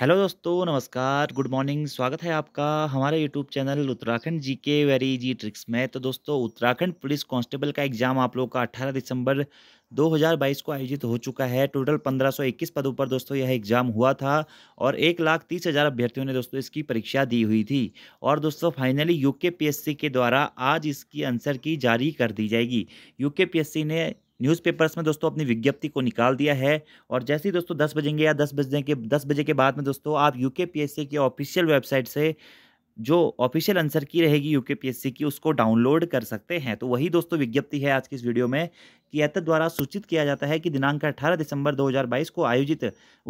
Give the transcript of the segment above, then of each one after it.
hello दोस्तों नमस्कार good morning स्वागत है आपका हमारे यूट्यूब चैनल उत्तराखंड जी के वेरी जी ट्रिक्स में तो दोस्तों उत्तराखंड पुलिस कांस्टेबल का एग्ज़ाम आप लोगों का 18 दिसंबर 2022 को आयोजित हो चुका है टोटल 1521 पदों पर दोस्तों यह एग्ज़ाम हुआ था और एक लाख तीस हज़ार अभ्यर्थियों ने दोस्तों इसकी परीक्षा दी हुई थी और दोस्तों फाइनली यूके पीएससी के द्वारा आज इसकी आंसर की जारी कर दी जाएगी यूके पीएससी ने न्यूज़पेपर्स में दोस्तों अपनी विज्ञप्ति को निकाल दिया है और जैसे ही दोस्तों दस बजेंगे या दस बजने के दस बजे के बाद में दोस्तों आप यू के की ऑफिशियल वेबसाइट से जो ऑफिशियल आंसर की रहेगी यू के की उसको डाउनलोड कर सकते हैं तो वही दोस्तों विज्ञप्ति है आज की इस वीडियो में कियातत द्वारा सूचित किया जाता है कि दिनांक 18 दिसंबर 2022 को आयोजित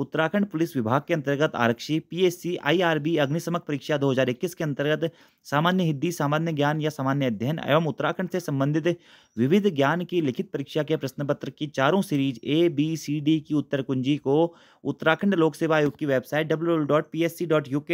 उत्तराखंड पुलिस विभाग के अंतर्गत आरक्षी पीएससी आईआरबी अग्निशमक परीक्षा 2021 के अंतर्गत सामान्य हिंदी सामान्य ज्ञान या सामान्य अध्ययन एवं उत्तराखंड से संबंधित विविध ज्ञान की लिखित परीक्षा के प्रश्न पत्र की चारों series A B C D की उत्तर कुंजी को उत्तराखंड लोक सेवा आयोग की वेबसाइट डब्ल्यू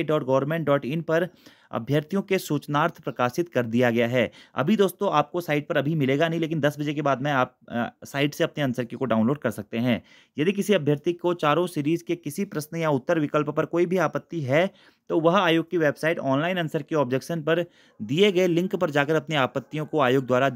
पर अभ्यर्थियों के सूचनार्थ प्रकाशित कर दिया गया है अभी दोस्तों आपको साइट पर अभी मिलेगा नहीं लेकिन दस बजे के बाद में आप साइट से अपने आंसर की को डाउनलोड कर सकते हैं यदि किसी अभ्यर्थी को चारों सीरीज के किसी प्रश्न या उत्तर विकल्प पर कोई भी आपत्ति है तो वह आयोग की वेबसाइट ऑनलाइन आंसर के ऑब्जेक्शन पर दिए गए लिंक पर जाकर अपनी आपत्तियों को आयोग द्वारा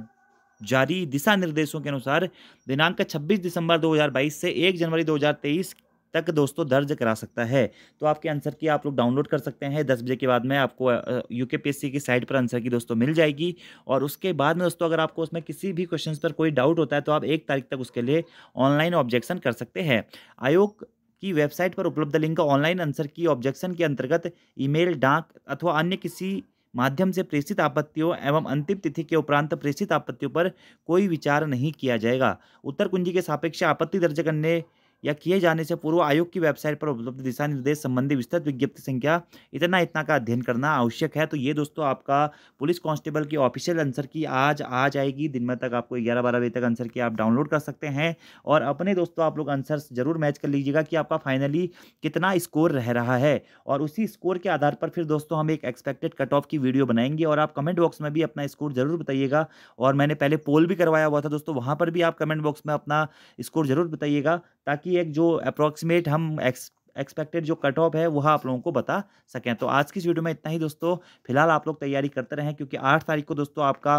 जारी दिशा निर्देशों के अनुसार दिनांक 26 दिसंबर 2022 से 1 जनवरी 2023 तक दोस्तों दर्ज करा सकता है तो आपके आंसर की आप लोग डाउनलोड कर सकते हैं दस बजे के बाद में आपको यू के की साइट पर आंसर की दोस्तों मिल जाएगी और उसके बाद में दोस्तों अगर आपको उसमें किसी भी क्वेश्चन पर कोई डाउट होता है तो आप एक तारीख तक उसके लिए ऑनलाइन ऑब्जेक्शन कर सकते हैं आयोग की वेबसाइट पर उपलब्ध link online answer key objection के अंतर्गत ईमेल डाक अथवा अन्य किसी माध्यम से प्रेषित आपत्तियों एवं अंतिम तिथि के उपरांत प्रेषित आपत्तियों पर कोई विचार नहीं किया जाएगा उत्तर कुंजी के सापेक्ष आपत्ति दर्ज करने या किए जाने से पूर्व आयोग की वेबसाइट पर उपलब्ध दिशा निर्देश संबंधी विस्तृत विज्ञप्ति संख्या इतना इतना का अध्ययन करना आवश्यक है तो ये दोस्तों आपका पुलिस कांस्टेबल की ऑफिशियल आंसर की आज आ जाएगी दिन में तक आपको ग्यारह बारह बजे तक आंसर की आप डाउनलोड कर सकते हैं और अपने दोस्तों आप लोग आंसर जरूर मैच कर लीजिएगा कि आपका फाइनली कितना स्कोर रह रहा है और उसी स्कोर के आधार पर फिर दोस्तों हम एक एक्सपेक्टेड कट ऑफ की वीडियो बनाएंगे और आप कमेंट बॉक्स में भी अपना स्कोर जरूर बताइएगा और मैंने पहले पोल भी करवाया हुआ था दोस्तों वहाँ पर भी आप कमेंट बॉक्स में अपना स्कोर जरूर बताइएगा ताकि एक जो अप्रॉक्सीमेट हम एक्स एक्सपेक्टेड जो कट ऑफ है वह आप लोगों को बता सकें तो आज की इस वीडियो में इतना ही दोस्तों फिलहाल आप लोग तैयारी करते रहें क्योंकि आठ तारीख को दोस्तों आपका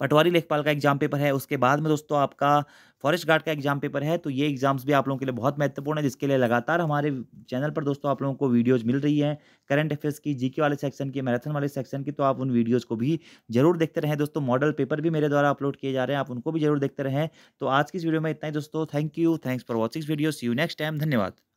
पटवारी लेखपाल का एग्जाम पेपर है उसके बाद में दोस्तों आपका फॉरेस्ट गार्ड का एग्जाम पेपर है तो ये एग्जाम्स भी आप लोगों के लिए बहुत महत्वपूर्ण है जिसके लिए लगातार हमारे चैनल पर दोस्तों आप लोगों को वीडियोज़ मिल रही हैं करंट अफेयर्स की जीके वाले सेक्शन की मैराथन वाले सेक्शन की तो आप उन वीडियोज़ को भी जरूर देखते रहें दोस्तों मॉडल पेपर भी मेरे द्वारा अपलोड किए जा रहे हैं आप उनको भी जरूर देखते रहें तो आज की इस वीडियो में इतना ही दोस्तों thank you thanks for watching video see you next time धन्यवाद